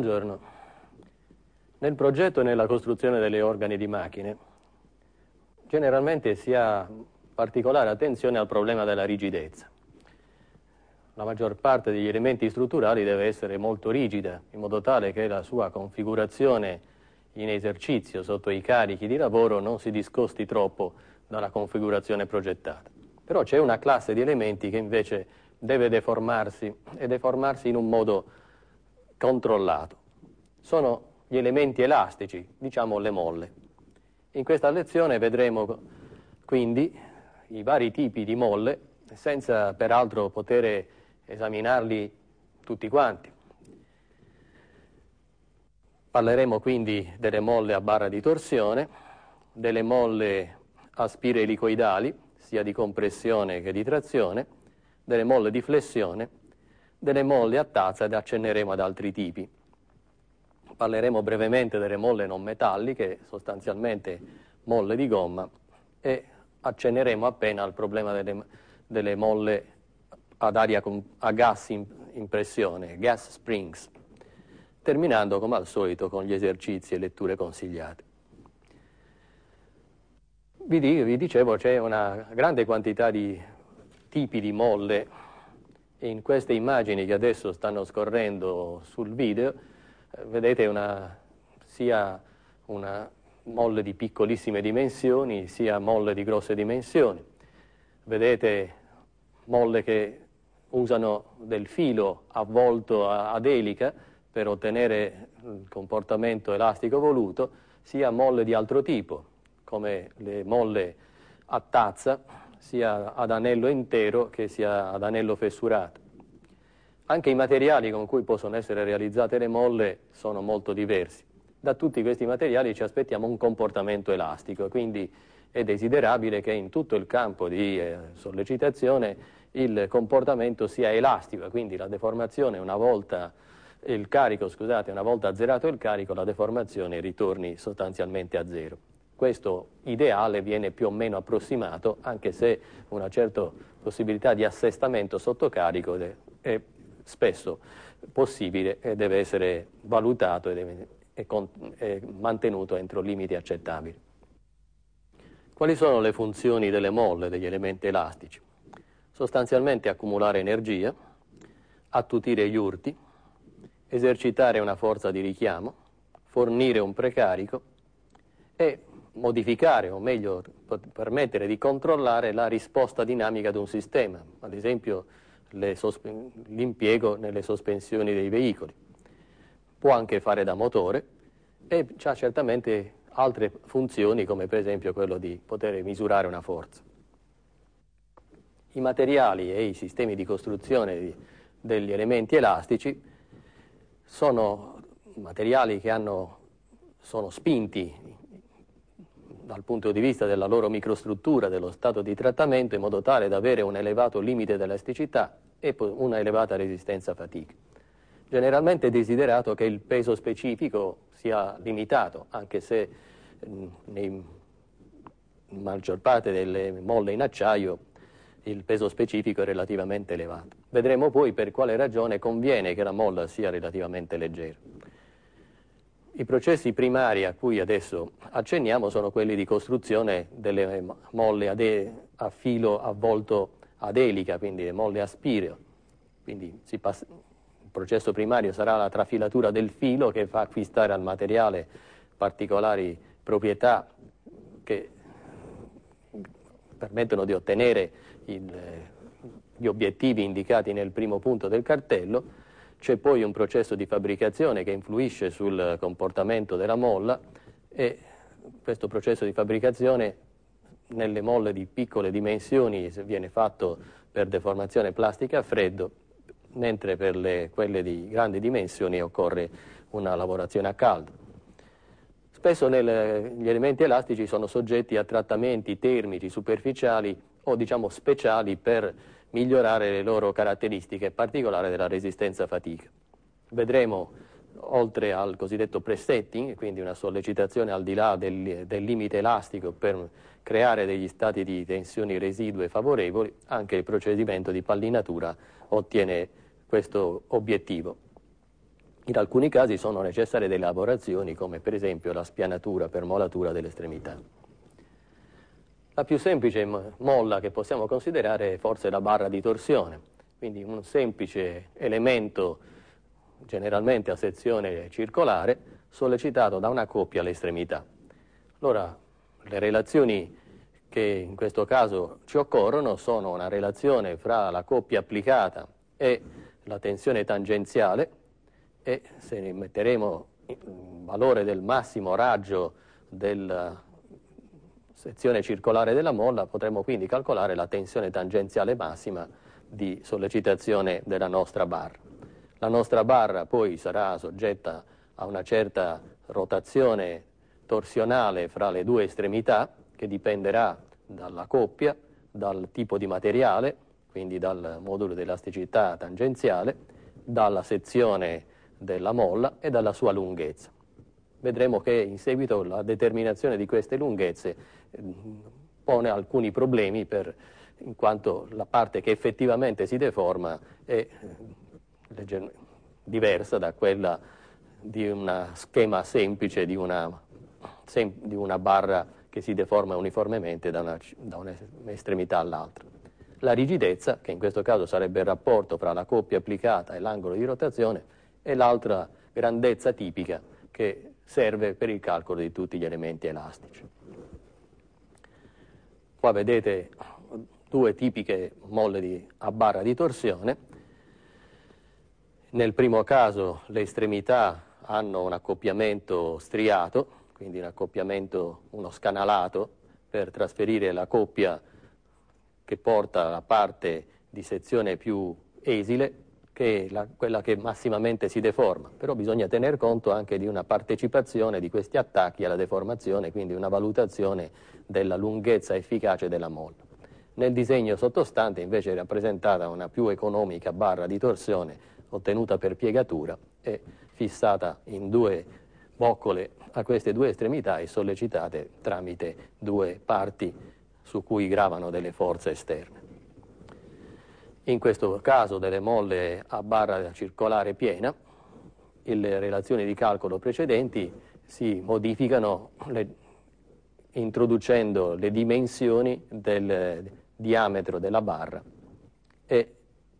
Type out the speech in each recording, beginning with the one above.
Buongiorno. Nel progetto e nella costruzione degli organi di macchine, generalmente si ha particolare attenzione al problema della rigidezza. La maggior parte degli elementi strutturali deve essere molto rigida, in modo tale che la sua configurazione in esercizio sotto i carichi di lavoro non si discosti troppo dalla configurazione progettata. Però c'è una classe di elementi che invece deve deformarsi e deformarsi in un modo controllato. Sono gli elementi elastici, diciamo le molle. In questa lezione vedremo quindi i vari tipi di molle, senza peraltro poter esaminarli tutti quanti. Parleremo quindi delle molle a barra di torsione, delle molle a spire elicoidali, sia di compressione che di trazione, delle molle di flessione delle molle a tazza ed accenneremo ad altri tipi. Parleremo brevemente delle molle non metalliche, sostanzialmente molle di gomma, e accenneremo appena al problema delle, delle molle ad aria a gas in, in pressione, gas springs, terminando come al solito con gli esercizi e letture consigliate. Vi, dicevo c'è una grande quantità di tipi di molle in queste immagini che adesso stanno scorrendo sul video eh, vedete una, sia una molle di piccolissime dimensioni sia molle di grosse dimensioni. Vedete molle che usano del filo avvolto ad elica per ottenere il comportamento elastico voluto, sia molle di altro tipo, come le molle a tazza sia ad anello intero che sia ad anello fessurato. Anche i materiali con cui possono essere realizzate le molle sono molto diversi. Da tutti questi materiali ci aspettiamo un comportamento elastico, quindi è desiderabile che in tutto il campo di eh, sollecitazione il comportamento sia elastico, quindi la deformazione una volta il carico, scusate, una volta azzerato il carico, la deformazione ritorni sostanzialmente a zero questo ideale viene più o meno approssimato, anche se una certa possibilità di assestamento sotto carico è spesso possibile e deve essere valutato e, deve, e, con, e mantenuto entro limiti accettabili. Quali sono le funzioni delle molle, degli elementi elastici? Sostanzialmente accumulare energia, attutire gli urti, esercitare una forza di richiamo, fornire un precarico e modificare o meglio permettere di controllare la risposta dinamica di un sistema, ad esempio l'impiego nelle sospensioni dei veicoli. Può anche fare da motore e ha certamente altre funzioni come per esempio quello di poter misurare una forza. I materiali e i sistemi di costruzione degli elementi elastici sono materiali che hanno, sono spinti dal punto di vista della loro microstruttura, dello stato di trattamento, in modo tale da avere un elevato limite d'elasticità e una elevata resistenza a fatica. Generalmente è desiderato che il peso specifico sia limitato, anche se in maggior parte delle molle in acciaio il peso specifico è relativamente elevato. Vedremo poi per quale ragione conviene che la molla sia relativamente leggera. I processi primari a cui adesso accenniamo sono quelli di costruzione delle molle a, de, a filo avvolto ad elica, quindi le molle a spireo. Quindi passa, il processo primario sarà la trafilatura del filo che fa acquistare al materiale particolari proprietà che permettono di ottenere il, gli obiettivi indicati nel primo punto del cartello c'è poi un processo di fabbricazione che influisce sul comportamento della molla e questo processo di fabbricazione nelle molle di piccole dimensioni viene fatto per deformazione plastica a freddo, mentre per le, quelle di grandi dimensioni occorre una lavorazione a caldo. Spesso nel, gli elementi elastici sono soggetti a trattamenti termici superficiali o diciamo speciali per migliorare le loro caratteristiche, in particolare della resistenza a fatica. Vedremo, oltre al cosiddetto presetting, quindi una sollecitazione al di là del, del limite elastico per creare degli stati di tensioni residue favorevoli, anche il procedimento di pallinatura ottiene questo obiettivo. In alcuni casi sono necessarie delle elaborazioni come per esempio la spianatura per molatura dell'estremità. La più semplice molla che possiamo considerare è forse la barra di torsione, quindi un semplice elemento generalmente a sezione circolare sollecitato da una coppia all'estremità. Allora, le relazioni che in questo caso ci occorrono sono una relazione fra la coppia applicata e la tensione tangenziale e se ne metteremo il valore del massimo raggio del sezione circolare della molla potremmo quindi calcolare la tensione tangenziale massima di sollecitazione della nostra barra. La nostra barra poi sarà soggetta a una certa rotazione torsionale fra le due estremità che dipenderà dalla coppia, dal tipo di materiale, quindi dal modulo di elasticità tangenziale, dalla sezione della molla e dalla sua lunghezza. Vedremo che in seguito la determinazione di queste lunghezze ehm, pone alcuni problemi per, in quanto la parte che effettivamente si deforma è ehm, diversa da quella di uno schema semplice di una, sem di una, barra che si deforma uniformemente da, un'estremità un all'altra. La rigidezza, che in questo caso sarebbe il rapporto tra la coppia applicata e l'angolo di rotazione, è l'altra grandezza tipica che serve per il calcolo di tutti gli elementi elastici. Qua vedete due tipiche molle di, a barra di torsione. Nel primo caso le estremità hanno un accoppiamento striato, quindi un accoppiamento, uno scanalato, per trasferire la coppia che porta la parte di sezione più esile che è la, quella che massimamente si deforma, però bisogna tener conto anche di una partecipazione di questi attacchi alla deformazione, quindi una valutazione della lunghezza efficace della molla. Nel disegno sottostante invece è rappresentata una più economica barra di torsione ottenuta per piegatura e fissata in due boccole a queste due estremità e sollecitate tramite due parti su cui gravano delle forze esterne in questo caso delle molle a barra circolare piena, le relazioni di calcolo precedenti si modificano le, introducendo le dimensioni del diametro della barra e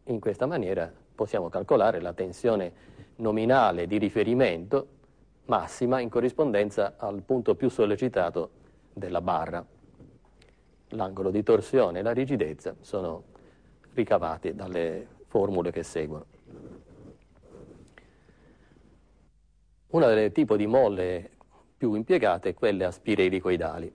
in questa maniera possiamo calcolare la tensione nominale di riferimento massima in corrispondenza al punto più sollecitato della barra. L'angolo di torsione e la rigidezza sono ricavate dalle formule che seguono. Una delle tipi di molle più impiegate è quelle a spire elicoidali.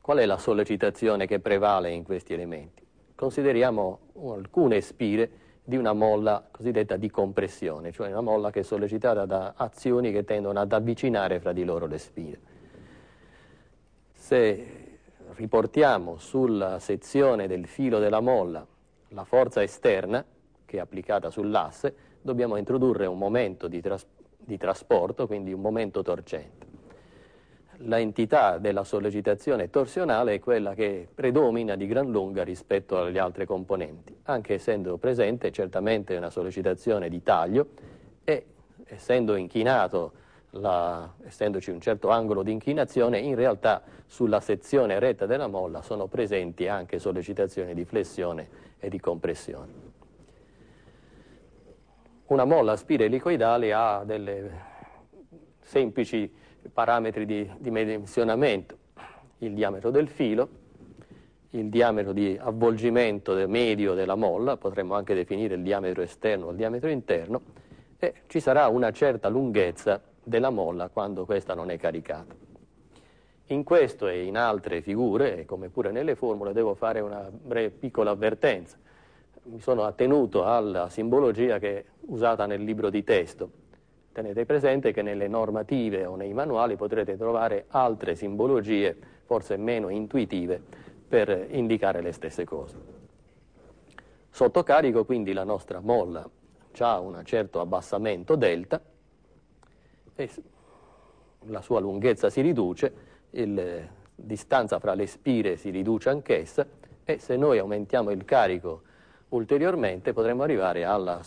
Qual è la sollecitazione che prevale in questi elementi? Consideriamo alcune spire di una molla cosiddetta di compressione, cioè una molla che è sollecitata da azioni che tendono ad avvicinare fra di loro le spine. Se riportiamo sulla sezione del filo della molla la forza esterna, che è applicata sull'asse, dobbiamo introdurre un momento di, tras- di trasporto, quindi un momento torcente. L'entità della sollecitazione torsionale è quella che predomina di gran lunga rispetto alle altre componenti, anche essendo presente certamente una sollecitazione di taglio e essendo inchinato la, essendoci un certo angolo di inclinazione, in realtà sulla sezione retta della molla sono presenti anche sollecitazioni di flessione e di compressione. Una molla spirelicoidale ha delle semplici parametri di dimensionamento, il diametro del filo, il diametro di avvolgimento medio della molla, potremmo anche definire il diametro esterno o il diametro interno, e ci sarà una certa lunghezza della molla quando questa non è caricata. In questo e in altre figure, come pure nelle formule, devo fare una breve, piccola avvertenza. Mi sono attenuto alla simbologia che è usata nel libro di testo. Tenete presente che nelle normative o nei manuali potrete trovare altre simbologie, forse meno intuitive, per indicare le stesse cose. Sotto carico quindi la nostra molla ha un certo abbassamento delta, e la sua lunghezza si riduce, la distanza fra le spire si riduce anch'essa e se noi aumentiamo il carico ulteriormente potremmo arrivare alla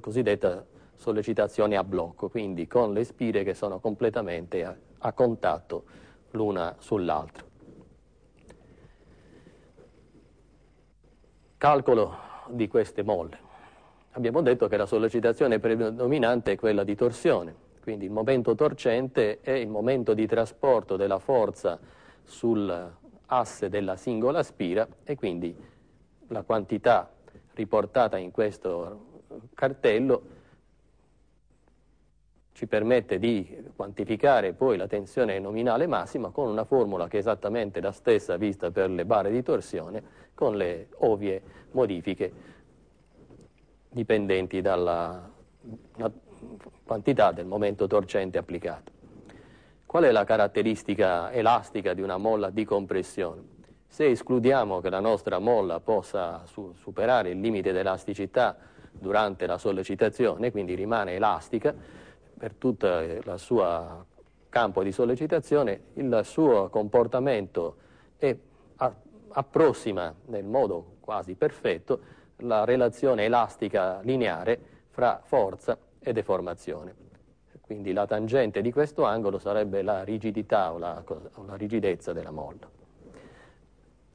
cosiddetta sollecitazione a blocco, quindi con le spire che sono completamente a, a contatto l'una sull'altra. Calcolo di queste molle. Abbiamo detto che la sollecitazione predominante è quella di torsione quindi il momento torcente è il momento di trasporto della forza sull'asse della singola spira e quindi la quantità riportata in questo cartello ci permette di quantificare poi la tensione nominale massima con una formula che è esattamente la stessa vista per le barre di torsione con le ovvie modifiche dipendenti dalla quantità del momento torcente applicato. Qual è la caratteristica elastica di una molla di compressione? Se escludiamo che la nostra molla possa su superare il limite d'elasticità durante la sollecitazione, quindi rimane elastica per tutto il suo campo di sollecitazione, il suo comportamento è, a, approssima nel modo quasi perfetto la relazione elastica lineare fra forza e deformazione. Quindi la tangente di questo angolo sarebbe la rigidità o la, o la rigidezza della molla.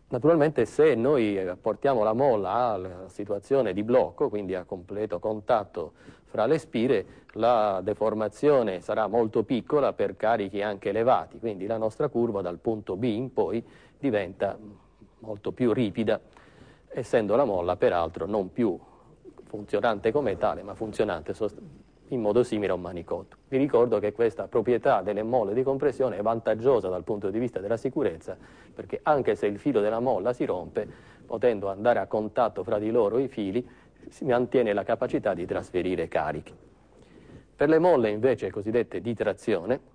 Naturalmente se noi portiamo la molla alla situazione di blocco, quindi a completo contatto fra le spire, la deformazione sarà molto piccola per carichi anche elevati, quindi la nostra curva dal punto B in poi diventa molto più ripida, essendo la molla peraltro non più funzionante come tale, ma funzionante sostanzialmente in modo simile a un manicotto. Vi ricordo che questa proprietà delle molle di compressione è vantaggiosa dal punto di vista della sicurezza, perché anche se il filo della molla si rompe, potendo andare a contatto fra di loro i fili, si mantiene la capacità di trasferire carichi. Per le molle invece cosiddette di trazione,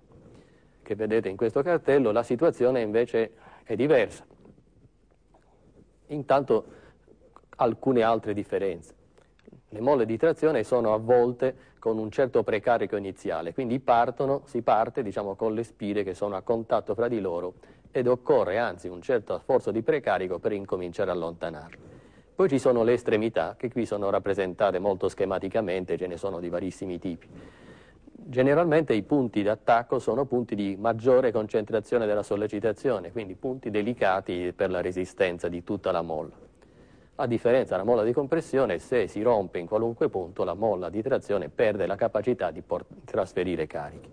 che vedete in questo cartello, la situazione invece è diversa. Intanto alcune altre differenze. Le molle di trazione sono avvolte con un certo precarico iniziale, quindi partono, si parte diciamo, con le spire che sono a contatto fra di loro ed occorre anzi un certo sforzo di precarico per incominciare a allontanarle. Poi ci sono le estremità, che qui sono rappresentate molto schematicamente, ce ne sono di varissimi tipi. Generalmente i punti d'attacco sono punti di maggiore concentrazione della sollecitazione, quindi punti delicati per la resistenza di tutta la molla. A differenza della molla di compressione, se si rompe in qualunque punto, la molla di trazione perde la capacità di trasferire carichi.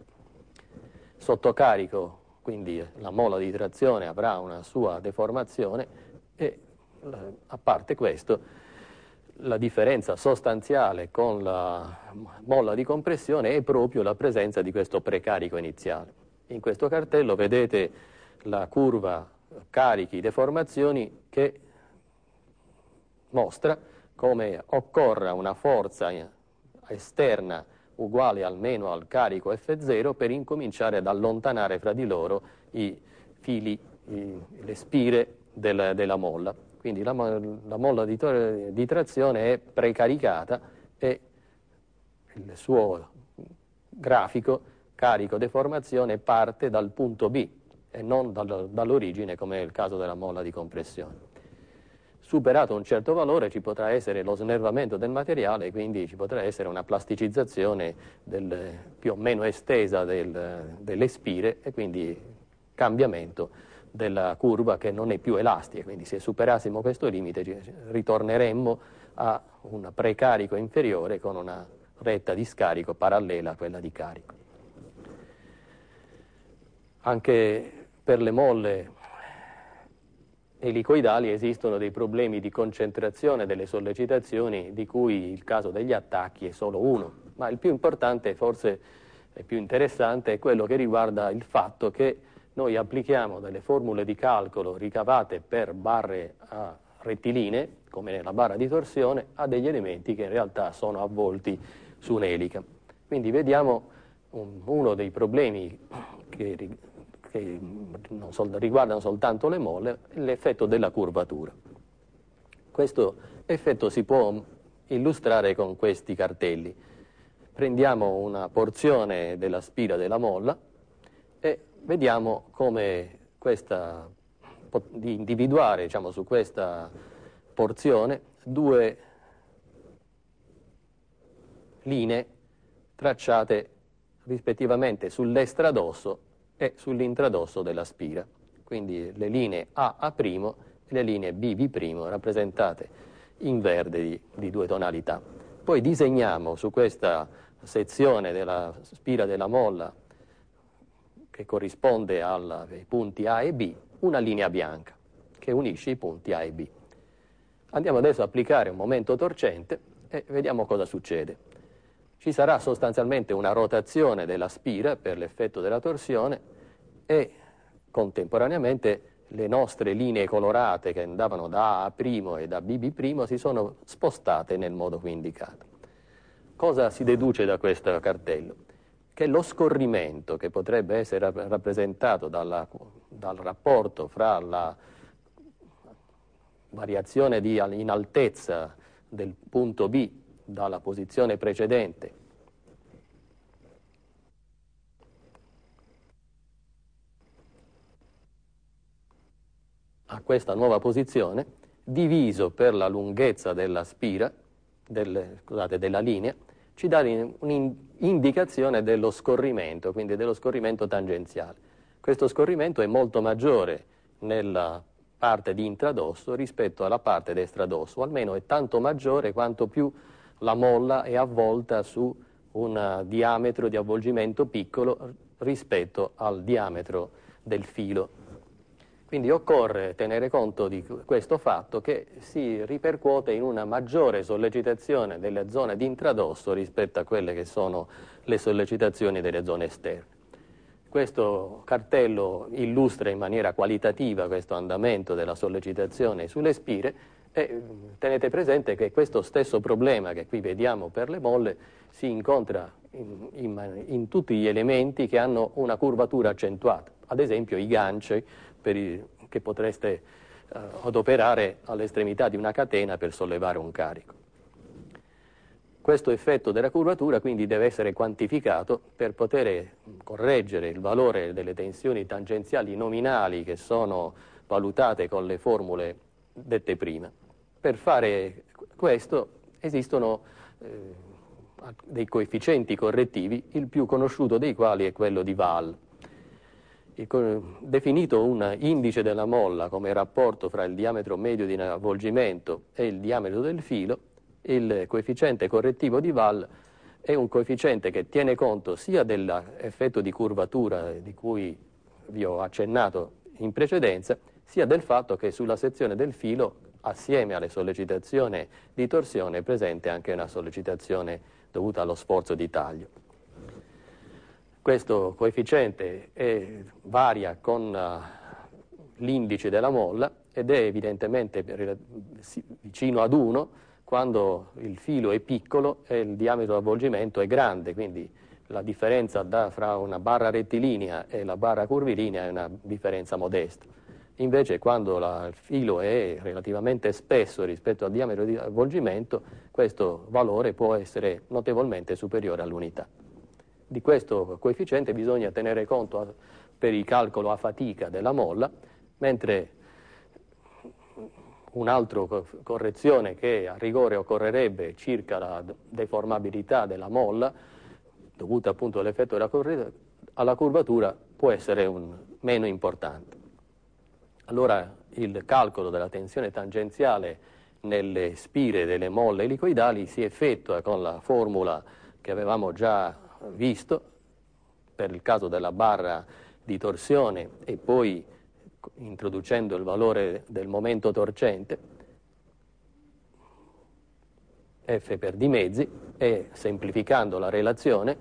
Sotto carico, quindi la molla di trazione avrà una sua deformazione e eh, a parte questo la differenza sostanziale con la molla di compressione è proprio la presenza di questo precarico iniziale. In questo cartello vedete la curva carichi deformazioni che mostra come occorra una forza esterna uguale almeno al carico F0 per incominciare ad allontanare fra di loro i fili, i, le spire del, della molla. Quindi la, la molla di, di, trazione è precaricata e il suo grafico carico-deformazione parte dal punto B e non dal, dall'origine come è il caso della molla di compressione superato un certo valore ci potrà essere lo snervamento del materiale, quindi ci potrà essere una plasticizzazione del, più o meno estesa del, delle spire e quindi cambiamento della curva che non è più elastica, quindi se superassimo questo limite ritorneremmo a un precarico inferiore con una retta di scarico parallela a quella di carico. Anche per le molle elicoidali esistono dei problemi di concentrazione delle sollecitazioni di cui il caso degli attacchi è solo uno, ma il più importante forse il più interessante è quello che riguarda il fatto che noi applichiamo delle formule di calcolo ricavate per barre a rettilinee, come nella barra di torsione, a degli elementi che in realtà sono avvolti su un'elica. Quindi vediamo un, uno dei problemi che che mm, sol riguardano soltanto le molle, l'effetto della curvatura. Questo effetto si può mm, illustrare con questi cartelli. Prendiamo una porzione della spira della molla e vediamo come questa, di individuare diciamo, su questa porzione due linee tracciate rispettivamente sull'estradosso è sull'intradosso della spira. Quindi le linee AA' e le linee BB' rappresentate in verde di, di due tonalità. Poi disegniamo su questa sezione della spira della molla che corrisponde ai punti A e B una linea bianca che unisce i punti A e B. Andiamo adesso a applicare un momento torcente e vediamo cosa succede. Ci sarà sostanzialmente una rotazione della spira per l'effetto della torsione e contemporaneamente le nostre linee colorate che andavano da A' e da BB' si sono spostate nel modo qui indicato. Cosa si deduce da questo cartello? Che lo scorrimento che potrebbe essere rappresentato dalla, dal rapporto fra la variazione di, in altezza del punto B dalla posizione precedente a questa nuova posizione, diviso per la lunghezza della spira, del, scusate, della linea, ci dà un'indicazione dello scorrimento, quindi dello scorrimento tangenziale. Questo scorrimento è molto maggiore nella parte di intradosso rispetto alla parte d'estradosso, almeno è tanto maggiore quanto più la molla è avvolta su un eh, diametro di avvolgimento piccolo rispetto al diametro del filo. Quindi occorre tenere conto di questo fatto che si ripercuote in una maggiore sollecitazione delle zone di intradosso rispetto a quelle che sono le sollecitazioni delle zone esterne. Questo cartello illustra in maniera qualitativa questo andamento della sollecitazione sulle spire e mm, tenete presente che questo stesso problema che qui vediamo per le molle si incontra in, in, in tutti gli elementi che hanno una curvatura accentuata, ad esempio i ganci i, che potreste eh, adoperare all'estremità di una catena per sollevare un carico. Questo effetto della curvatura quindi deve essere quantificato per poter mm, correggere il valore delle tensioni tangenziali nominali che sono valutate con le formule dette prima per fare questo esistono eh, dei coefficienti correttivi, il più conosciuto dei quali è quello di Val. Il, definito un indice della molla come rapporto fra il diametro medio di avvolgimento e il diametro del filo, il coefficiente correttivo di Val è un coefficiente che tiene conto sia dell'effetto di curvatura eh, di cui vi ho accennato in precedenza, sia del fatto che sulla sezione del filo assieme alle sollecitazioni di torsione è presente anche una sollecitazione dovuta allo sforzo di taglio. Questo coefficiente è, eh, varia con uh, l'indice della molla ed è evidentemente vicino ad 1 quando il filo è piccolo e il diametro di avvolgimento è grande, quindi la differenza da, fra una barra rettilinea e la barra curvilinea è una differenza modesta. Invece quando la, il filo è relativamente spesso rispetto al diametro di avvolgimento, questo valore può essere notevolmente superiore all'unità. Di questo coefficiente bisogna tenere conto a, eh, per il calcolo a fatica della molla, mentre un'altra correzione che a rigore occorrerebbe circa la deformabilità della molla, dovuta appunto all'effetto della alla curvatura, può essere un, meno importante. Allora il calcolo della tensione tangenziale nelle spire delle molle elicoidali si effettua con la formula che avevamo già visto per il caso della barra di torsione e poi introducendo il valore del momento torcente f per di mezzi e semplificando la relazione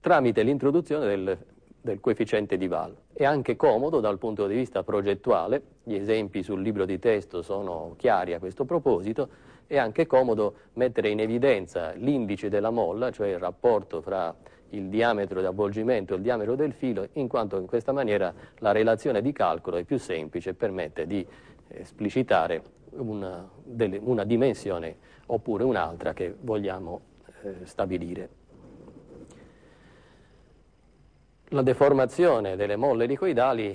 tramite l'introduzione del del coefficiente di Val. È anche comodo dal punto di vista progettuale, gli esempi sul libro di testo sono chiari a questo proposito, è anche comodo mettere in evidenza l'indice della molla, cioè il rapporto fra il diametro di avvolgimento e il diametro del filo, in quanto in questa maniera la relazione di calcolo è più semplice e permette di esplicitare una, delle, una dimensione oppure un'altra che vogliamo eh, stabilire. La deformazione delle molle elicoidali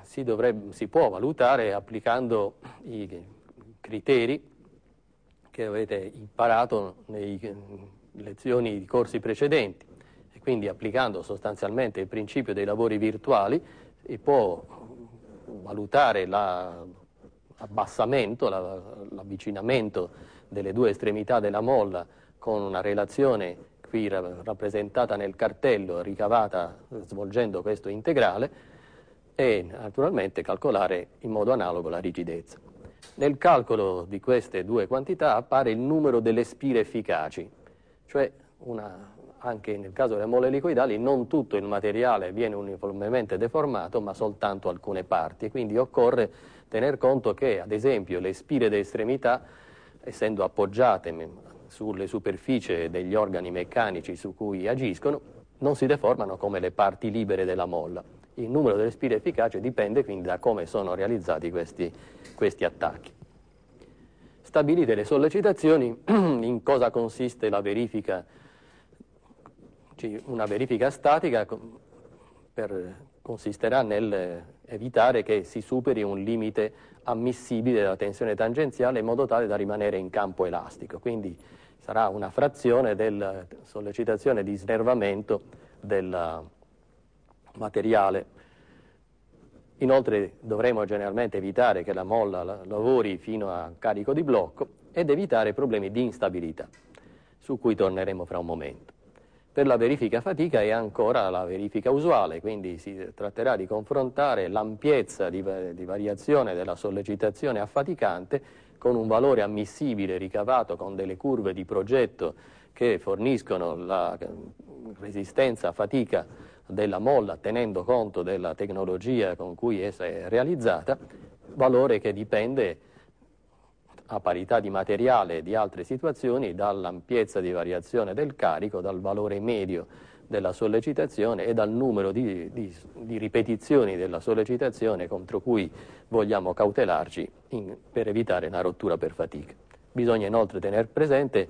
si, dovrebbe, si può valutare applicando i criteri che avete imparato nelle lezioni di corsi precedenti e quindi applicando sostanzialmente il principio dei lavori virtuali si può valutare l'abbassamento, la, l'avvicinamento delle due estremità della molla con una relazione qui rappresentata nel cartello ricavata eh, svolgendo questo integrale e naturalmente calcolare in modo analogo la rigidezza. Nel calcolo di queste due quantità appare il numero delle spire efficaci, cioè una, anche nel caso delle mole liquidali non tutto il materiale viene uniformemente deformato ma soltanto alcune parti, quindi occorre tener conto che ad esempio le spire d'estremità essendo appoggiate sulle superfici degli organi meccanici su cui agiscono non si deformano come le parti libere della molla. Il numero delle spire efficaci dipende quindi da come sono realizzati questi, questi attacchi. Stabilite le sollecitazioni, in cosa consiste la verifica, una verifica statica per, consisterà nel evitare che si superi un limite ammissibile della tensione tangenziale in modo tale da rimanere in campo elastico. Quindi sarà una frazione della sollecitazione di snervamento del eh, materiale. Inoltre dovremo generalmente evitare che la molla lavori fino a carico di blocco ed evitare problemi di instabilità, su cui torneremo fra un momento. Per la verifica fatica è ancora la verifica usuale, quindi si tratterà di confrontare l'ampiezza di, di variazione della sollecitazione affaticante con un valore ammissibile ricavato con delle curve di progetto che forniscono la eh, resistenza a fatica della molla tenendo conto della tecnologia con cui essa è realizzata, valore che dipende a parità di materiale e di altre situazioni dall'ampiezza di variazione del carico, dal valore medio della sollecitazione e dal numero di, di, di ripetizioni della sollecitazione contro cui vogliamo cautelarci in, per evitare una rottura per fatica. Bisogna inoltre tenere presente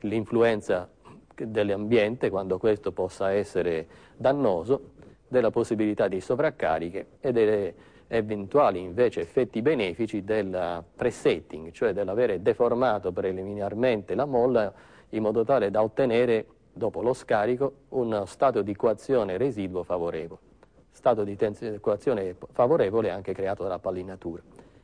l'influenza dell'ambiente quando questo possa essere dannoso, della possibilità di sovraccariche e delle eventuali invece effetti benefici del presetting, cioè dell'avere deformato preliminarmente la molla in modo tale da ottenere dopo lo scarico, uno stato di coazione residuo favorevole. Stato di coazione favorevole anche creato dalla pallinatura.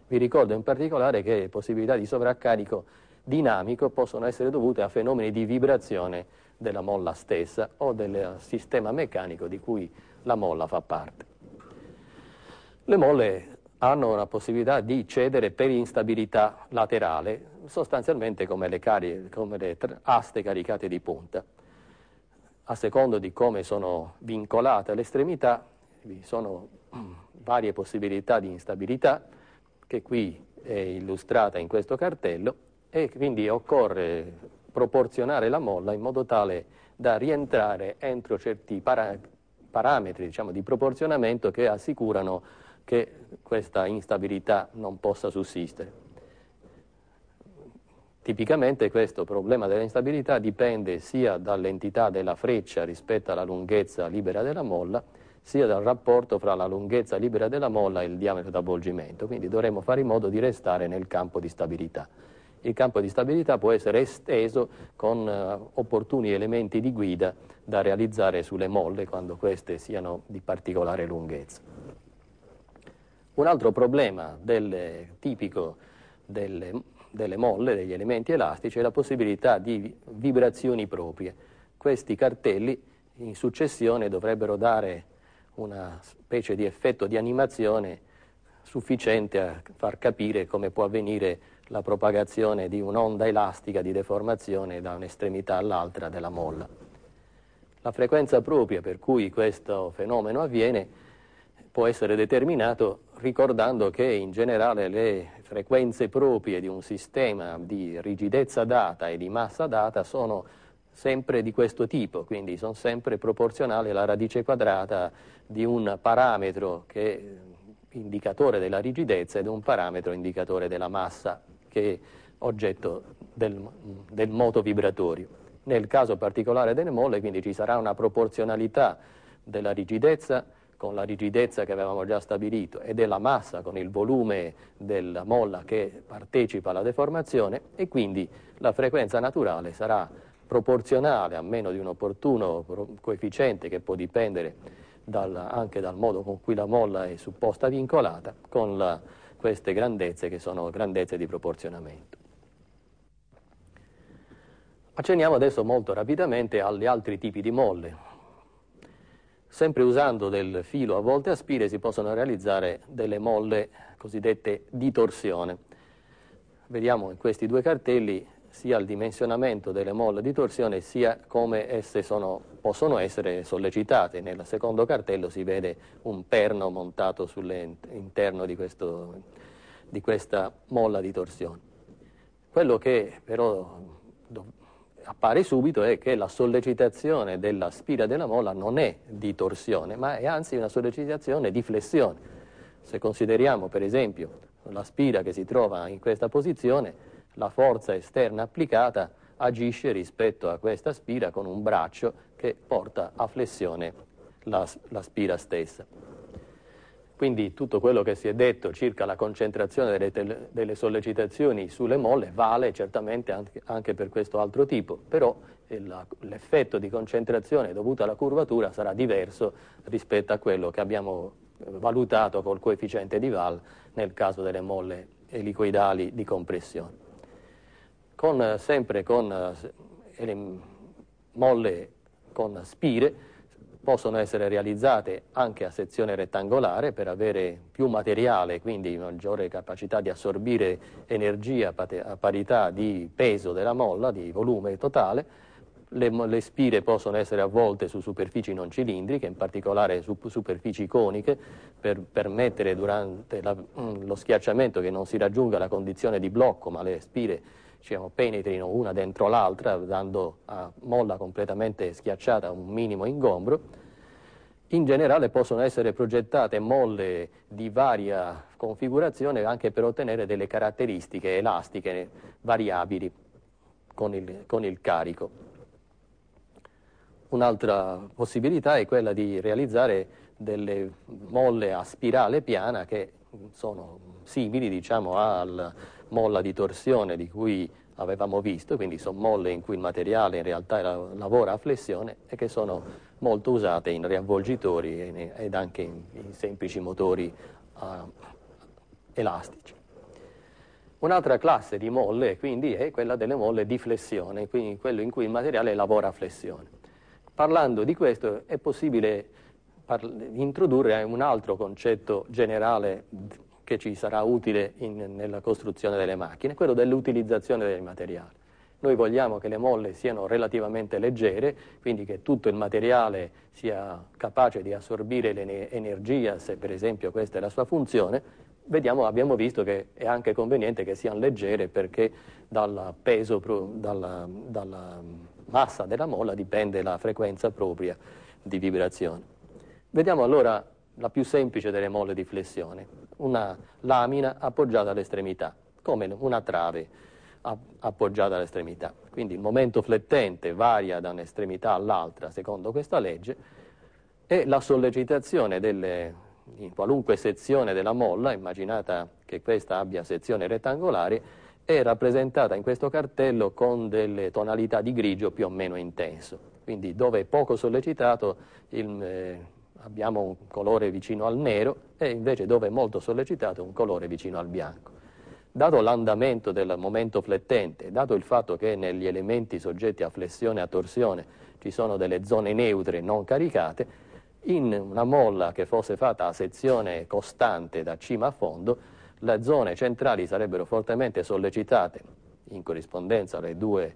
Vi ricordo in particolare che le possibilità di sovraccarico dinamico possono essere dovute a fenomeni di vibrazione della molla stessa o del sistema meccanico di cui la molla fa parte. Le molle hanno la possibilità di cedere per instabilità laterale, sostanzialmente come le, cari, come le aste caricate di punta a seconda di come sono vincolate le estremità, vi sono mm, varie possibilità di instabilità che qui è illustrata in questo cartello e quindi occorre proporzionare la molla in modo tale da rientrare entro certi para parametri diciamo, di proporzionamento che assicurano che questa instabilità non possa sussistere. Tipicamente questo problema dell'instabilità dipende sia dall'entità della freccia rispetto alla lunghezza libera della molla, sia dal rapporto fra la lunghezza libera della molla e il diametro d'avvolgimento, quindi dovremmo fare in modo di restare nel campo di stabilità. Il campo di stabilità può essere esteso con uh, opportuni elementi di guida da realizzare sulle molle quando queste siano di particolare lunghezza. Un altro problema del, tipico delle delle molle, degli elementi elastici e la possibilità di vibrazioni proprie. Questi cartelli in successione dovrebbero dare una specie di effetto di animazione sufficiente a far capire come può avvenire la propagazione di un'onda elastica di deformazione da un'estremità all'altra della molla. La frequenza propria per cui questo fenomeno avviene può essere determinato ricordando che in generale le frequenze proprie di un sistema di rigidezza data e di massa data sono sempre di questo tipo, quindi sono sempre proporzionali alla radice quadrata di un parametro che è eh, indicatore della rigidezza ed un parametro indicatore della massa che è oggetto del, del moto vibratorio. Nel caso particolare delle molle quindi ci sarà una proporzionalità della rigidezza con la rigidezza che avevamo già stabilito e della massa con il volume della molla che partecipa alla deformazione e quindi la frequenza naturale sarà proporzionale a meno di un opportuno coefficiente che può dipendere dal, anche dal modo con cui la molla è supposta vincolata con la, queste grandezze che sono grandezze di proporzionamento. Acceniamo adesso molto rapidamente agli altri tipi di molle, Sempre usando del filo a volte a spire si possono realizzare delle molle cosiddette di torsione. Vediamo in questi due cartelli sia il dimensionamento delle molle di torsione sia come esse sono, possono essere sollecitate. Nel secondo cartello si vede un perno montato sull'interno di, di, questa molla di torsione. Quello che però appare subito è che la sollecitazione della spira della molla non è di torsione, ma è anzi una sollecitazione di flessione. Se consideriamo per esempio la spira che si trova in questa posizione, la forza esterna applicata agisce rispetto a questa spira con un braccio che porta a flessione la, la spira stessa. Quindi tutto quello che si è detto circa la concentrazione delle, delle sollecitazioni sulle molle vale certamente anche, anche per questo altro tipo, però eh, l'effetto di concentrazione dovuto alla curvatura sarà diverso rispetto a quello che abbiamo eh, valutato col coefficiente di Val nel caso delle molle elicoidali di compressione. Con, sempre con eh, molle con spire, possono essere realizzate anche a sezione rettangolare per avere più materiale, quindi maggiore capacità di assorbire energia a parità di peso della molla, di volume totale. Le, le spire possono essere avvolte su superfici non cilindriche, in particolare su superfici coniche, per permettere durante la, mm, lo schiacciamento che non si raggiunga la condizione di blocco, ma le spire diciamo, penetrino una dentro l'altra, dando a molla completamente schiacciata un minimo ingombro. In generale possono essere progettate molle di varia configurazione anche per ottenere delle caratteristiche elastiche variabili con il, con il carico. Un'altra possibilità è quella di realizzare delle molle a spirale piana che sono simili diciamo, al, molla di torsione di cui avevamo visto, quindi sono molle in cui il materiale in realtà lavora a flessione e che sono molto usate in riavvolgitori ed anche in, semplici motori uh, elastici. Un'altra classe di molle quindi è quella delle molle di flessione, quindi quello in cui il materiale lavora a flessione. Parlando di questo è possibile introdurre un altro concetto generale che ci sarà utile in, nella costruzione delle macchine, quello dell'utilizzazione del materiale. Noi vogliamo che le molle siano relativamente leggere, quindi che tutto il materiale sia capace di assorbire l'energia, se per esempio questa è la sua funzione. Vediamo, abbiamo visto che è anche conveniente che siano leggere perché dal peso, dalla, dalla massa della molla dipende la frequenza propria di vibrazione. Vediamo allora la più semplice delle molle di flessione, una lamina appoggiata all'estremità, come una trave appoggiata all'estremità. Quindi il momento flettente varia da un'estremità all'altra secondo questa legge e la sollecitazione delle, in qualunque sezione della molla, immaginata che questa abbia sezione rettangolare, è rappresentata in questo cartello con delle tonalità di grigio più o meno intenso. Quindi dove è poco sollecitato il, eh, abbiamo un colore vicino al nero e invece dove è molto sollecitato un colore vicino al bianco. Dato l'andamento del momento flettente, dato il fatto che negli elementi soggetti a flessione e a torsione ci sono delle zone neutre non caricate, in una molla che fosse fatta a sezione costante da cima a fondo, le zone centrali sarebbero fortemente sollecitate in corrispondenza alle due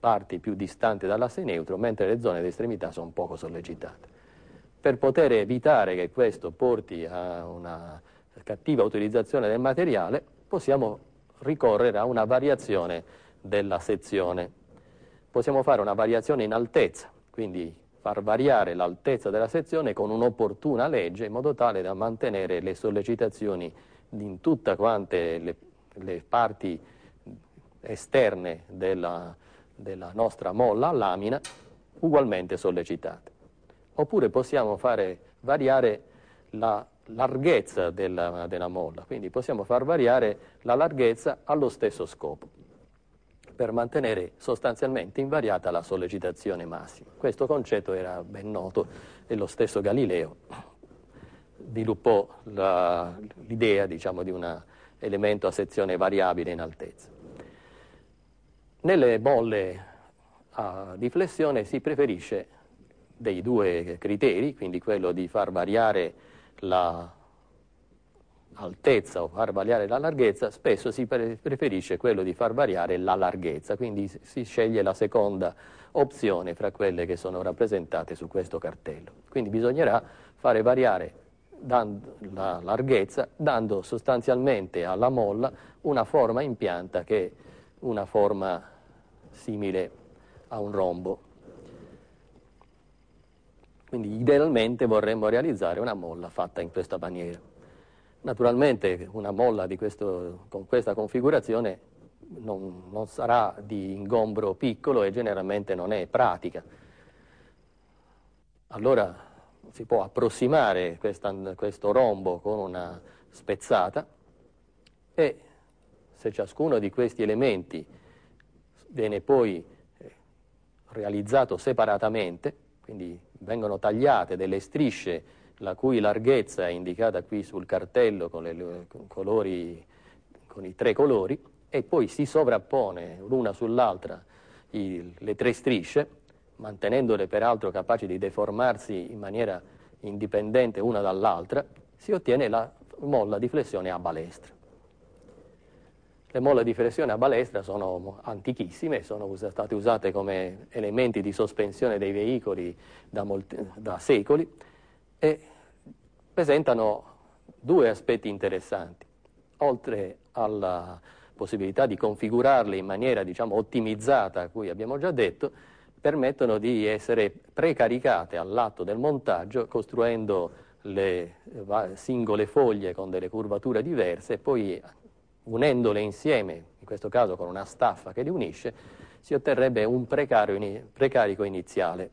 parti più distanti dall'asse neutro, mentre le zone di estremità sono poco sollecitate per poter evitare che questo porti a una cattiva utilizzazione del materiale, possiamo ricorrere a una variazione della sezione. Possiamo fare una variazione in altezza, quindi far variare l'altezza della sezione con un'opportuna legge in modo tale da mantenere le sollecitazioni in tutte quante le, le parti esterne della, della nostra molla a lamina ugualmente sollecitate oppure possiamo fare variare la larghezza della, della molla, quindi possiamo far variare la larghezza allo stesso scopo per mantenere sostanzialmente invariata la sollecitazione massima. Questo concetto era ben noto e lo stesso Galileo sviluppò la, l'idea diciamo, di un elemento a sezione variabile in altezza. Nelle bolle a riflessione si preferisce dei due criteri, quindi quello di far variare l'altezza la o far variare la larghezza, spesso si preferisce quello di far variare la larghezza, quindi si sceglie la seconda opzione fra quelle che sono rappresentate su questo cartello. Quindi bisognerà fare variare la larghezza dando sostanzialmente alla molla una forma in pianta che è una forma simile a un rombo. Quindi idealmente vorremmo realizzare una molla fatta in questa maniera. Naturalmente una molla questo, con questa configurazione non, non sarà di ingombro piccolo e generalmente non è pratica. Allora si può approssimare questa, questo rombo con una spezzata e se ciascuno di questi elementi viene poi eh, realizzato separatamente, quindi vengono tagliate delle strisce la cui larghezza è indicata qui sul cartello con, le, con, colori, con i tre colori e poi si sovrappone l'una sull'altra le tre strisce, mantenendole peraltro capaci di deformarsi in maniera indipendente una dall'altra, si ottiene la molla di flessione a balestra. Le molle di flessione a balestra sono antichissime, sono state usate come elementi di sospensione dei veicoli da, molti- da secoli e presentano due aspetti interessanti. Oltre alla possibilità di configurarle in maniera diciamo, ottimizzata, a cui abbiamo già detto, permettono di essere precaricate all'atto del montaggio costruendo le singole foglie con delle curvature diverse e poi unendole insieme, in questo caso con una staffa che le unisce, si otterrebbe un precarico iniziale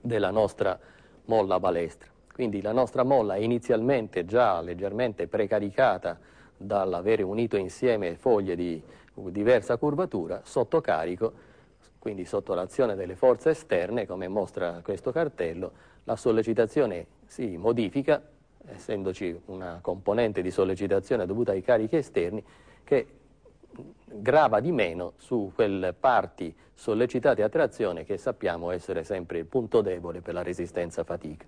della nostra molla balestra. Quindi la nostra molla inizialmente già leggermente precaricata dall'avere unito insieme foglie di uh, diversa curvatura, sotto carico, quindi sotto l'azione delle forze esterne, come mostra questo cartello, la sollecitazione si modifica essendoci una componente di sollecitazione dovuta ai carichi esterni, che grava di meno su quelle parti sollecitate a trazione che sappiamo essere sempre il punto debole per la resistenza fatica.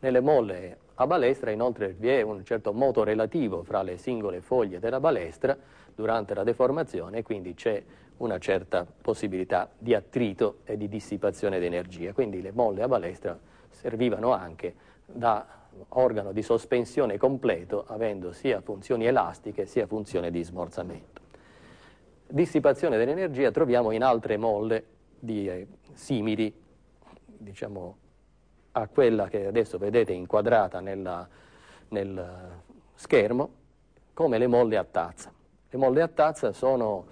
Nelle molle a balestra inoltre vi è un certo moto relativo fra le singole foglie della balestra durante la deformazione e quindi c'è una certa possibilità di attrito e di dissipazione di energia. Quindi le molle a balestra servivano anche da organo di sospensione completo avendo sia funzioni elastiche sia funzione di smorzamento. Dissipazione dell'energia troviamo in altre molle di, eh, simili diciamo, a quella che adesso vedete inquadrata nella, nel eh, schermo come le molle a tazza. Le molle a tazza sono,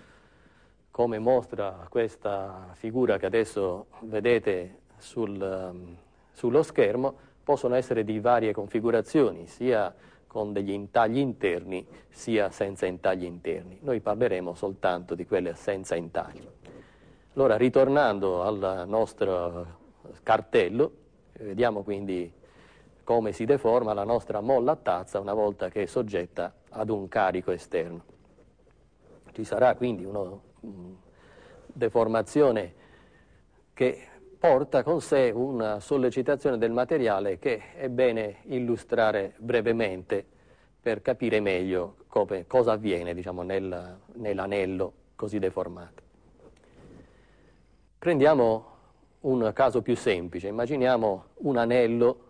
come mostra questa figura che adesso vedete sul, ehm, sullo schermo, possono essere di varie configurazioni, sia con degli intagli interni, sia senza intagli interni. Noi parleremo soltanto di quelle senza intagli. Allora, ritornando al nostro cartello, eh, vediamo quindi come si deforma la nostra molla a tazza una volta che è soggetta ad un carico esterno. Ci sarà quindi una mm, deformazione che porta con sé una sollecitazione del materiale che è bene illustrare brevemente per capire meglio come, cosa avviene diciamo, nel, nell'anello così deformato. Prendiamo un caso più semplice, immaginiamo un anello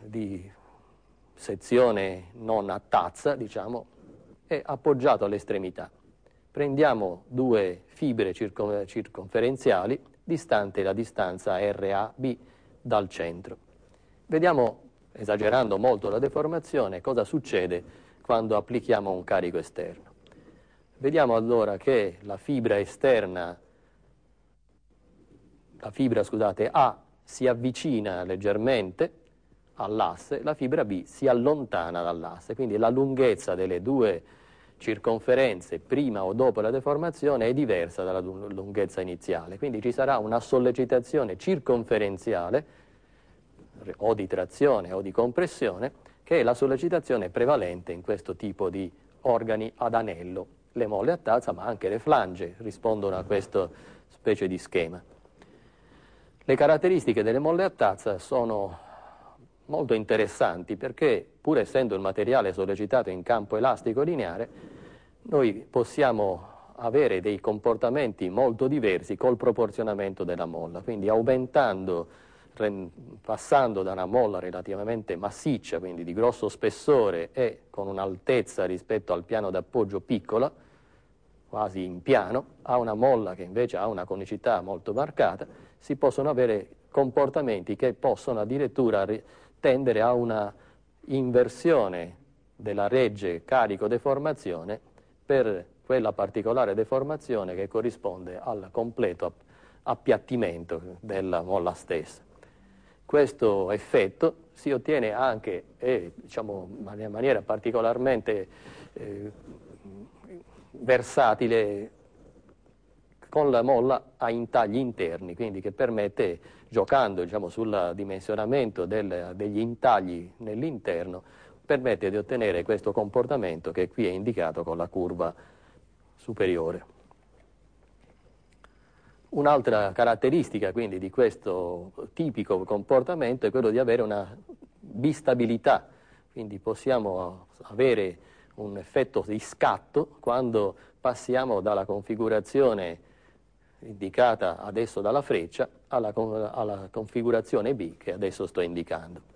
di sezione non a tazza, diciamo, e appoggiato all'estremità. Prendiamo due fibre circon- circonferenziali distante la distanza RAB dal centro. Vediamo, esagerando molto la deformazione, cosa succede quando applichiamo un carico esterno. Vediamo allora che la fibra esterna, la fibra scusate, A si avvicina leggermente all'asse, la fibra B si allontana dall'asse, quindi la lunghezza delle due fibre circonferenze prima o dopo la deformazione è diversa dalla lunghezza iniziale, quindi ci sarà una sollecitazione circonferenziale o di trazione o di compressione che è la sollecitazione prevalente in questo tipo di organi ad anello. Le molle a tazza ma anche le flange rispondono a questa specie di schema. Le caratteristiche delle molle a tazza sono molto interessanti perché pur essendo il materiale sollecitato in campo elastico lineare noi possiamo avere dei comportamenti molto diversi col proporzionamento della molla, quindi aumentando, passando da una molla relativamente massiccia, quindi di grosso spessore e con un'altezza rispetto al piano d'appoggio piccola, quasi in piano, a una molla che invece ha una conicità molto marcata, si possono avere comportamenti che possono addirittura tendere a una inversione della regge carico-deformazione per quella particolare deformazione che corrisponde al completo appiattimento della molla stessa. Questo effetto si ottiene anche, eh, diciamo, in maniera particolarmente eh, versatile, con la molla a intagli interni, quindi che permette, giocando diciamo, sul dimensionamento del, degli intagli nell'interno, permette di ottenere questo comportamento che qui è indicato con la curva superiore. Un'altra caratteristica quindi di questo tipico comportamento è quello di avere una bistabilità, quindi possiamo avere un effetto di scatto quando passiamo dalla configurazione indicata adesso dalla freccia alla, alla configurazione B che adesso sto indicando.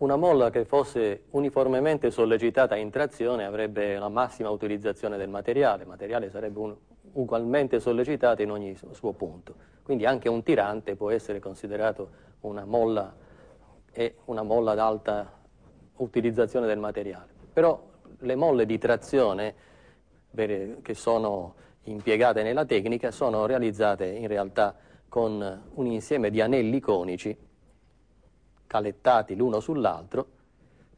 Una molla che fosse uniformemente sollecitata in trazione avrebbe la massima utilizzazione del materiale, il materiale sarebbe un, ugualmente sollecitato in ogni suo punto. Quindi anche un tirante può essere considerato una molla e una molla ad alta utilizzazione del materiale. Però le molle di trazione che sono impiegate nella tecnica sono realizzate in realtà con un insieme di anelli conici calettati l'uno sull'altro,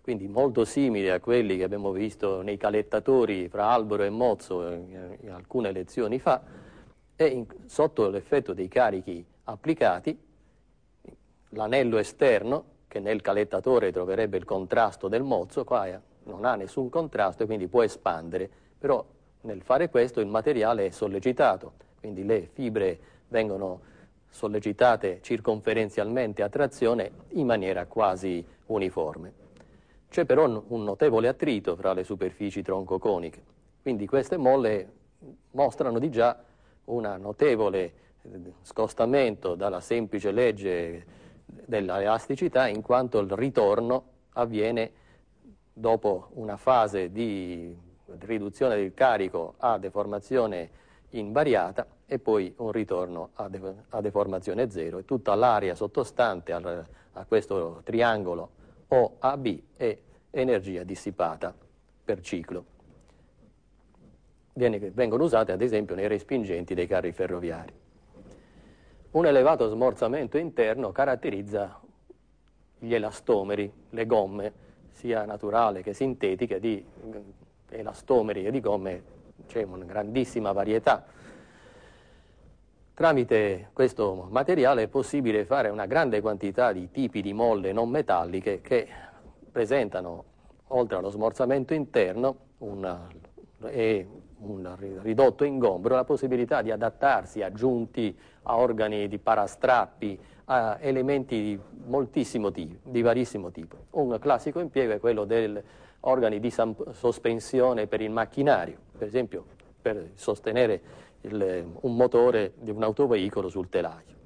quindi molto simili a quelli che abbiamo visto nei calettatori fra Albero e Mozzo eh, alcune lezioni fa, e in, sotto l'effetto dei carichi applicati, l'anello esterno, che nel calettatore troverebbe il contrasto del Mozzo, qua eh, non ha nessun contrasto e quindi può espandere, però nel fare questo il materiale è sollecitato, quindi le fibre vengono sollecitate circonferenzialmente a trazione in maniera quasi uniforme. C'è però un notevole attrito fra le superfici troncoconiche, quindi queste molle mostrano di già un notevole eh, scostamento dalla semplice legge dell'elasticità in quanto il ritorno avviene dopo una fase di riduzione del carico a deformazione invariata e poi un ritorno a, de a deformazione zero e tutta l'area sottostante al, a questo triangolo OAB è energia dissipata per ciclo. Viene, vengono usate ad esempio nei respingenti dei carri ferroviari. Un elevato smorzamento interno caratterizza gli elastomeri, le gomme, sia naturale che sintetiche, di eh, elastomeri e di gomme c'è una grandissima varietà Tramite questo materiale è possibile fare una grande quantità di tipi di molle non metalliche che presentano, oltre allo smorzamento interno una, e un ridotto ingombro, la possibilità di adattarsi a giunti, a organi di parastrappi, a elementi di moltissimo tipo, di varissimo tipo. Un classico impiego è quello degli organi di sospensione per il macchinario, per esempio per sostenere il, un motore di un autoveicolo sul telaio.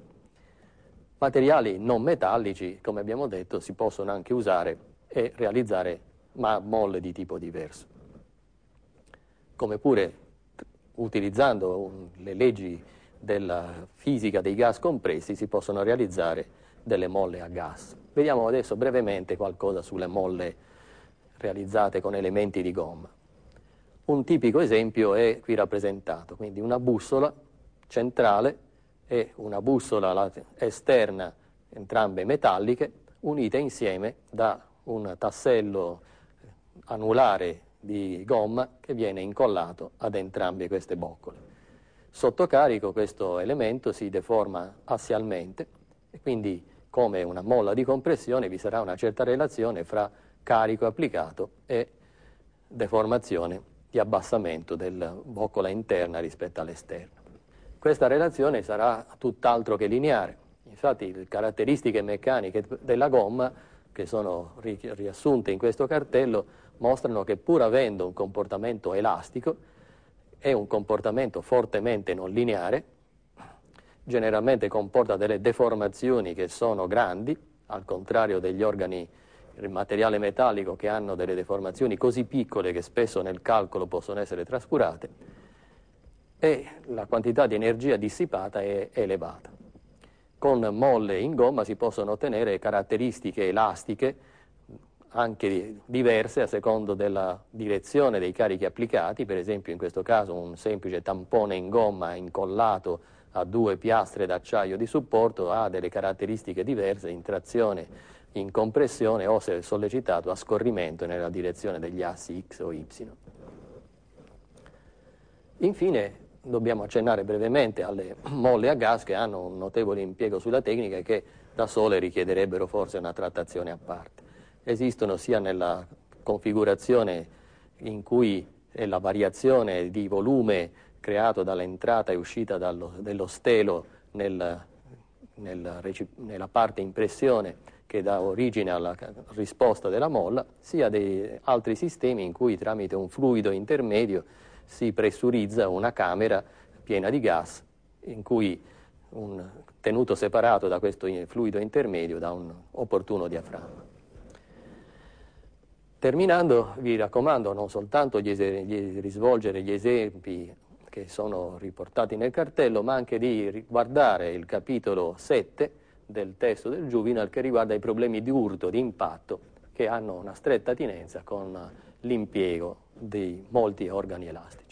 Materiali non metallici, come abbiamo detto, si possono anche usare e realizzare ma molle di tipo diverso. Come pure utilizzando le leggi della fisica dei gas compressi si possono realizzare delle molle a gas. Vediamo adesso brevemente qualcosa sulle molle realizzate con elementi di gomma. Un tipico esempio è qui rappresentato, quindi una bussola centrale e una bussola esterna, entrambe metalliche, unite insieme da un tassello eh, anulare di gomma che viene incollato ad entrambe queste boccole. Sotto carico questo elemento si deforma assialmente e quindi come una molla di compressione vi sarà una certa relazione fra carico applicato e deformazione di abbassamento della boccola interna rispetto all'esterno. Questa relazione sarà tutt'altro che lineare, infatti le caratteristiche meccaniche della gomma che sono riassunte in questo cartello mostrano che pur avendo un comportamento elastico è un comportamento fortemente non lineare, generalmente comporta delle deformazioni che sono grandi, al contrario degli organi il materiale metallico che hanno delle deformazioni così piccole che spesso nel calcolo possono essere trascurate e la quantità di energia dissipata è elevata. Con molle in gomma si possono ottenere caratteristiche elastiche anche diverse a secondo della direzione dei carichi applicati, per esempio in questo caso un semplice tampone in gomma incollato a due piastre d'acciaio di supporto ha delle caratteristiche diverse in trazione, in compressione o se sollecitato a scorrimento nella direzione degli assi X o Y. Infine dobbiamo accennare brevemente alle molle a gas che hanno un notevole impiego sulla tecnica e che da sole richiederebbero forse una trattazione a parte. Esistono sia nella configurazione in cui è la variazione di volume creato dall'entrata e uscita dallo, dello stelo nel, nel, nella parte in pressione che dà origine alla risposta della molla, sia di altri sistemi in cui tramite un fluido intermedio si pressurizza una camera piena di gas in cui un, tenuto separato da questo fluido intermedio da un opportuno diaframma. Terminando vi raccomando non soltanto di risvolgere gli esempi che sono riportati nel cartello, ma anche di guardare il capitolo 7 del testo del Juvenal che riguarda i problemi di urto, di impatto, che hanno una stretta attinenza con l'impiego di molti organi elastici.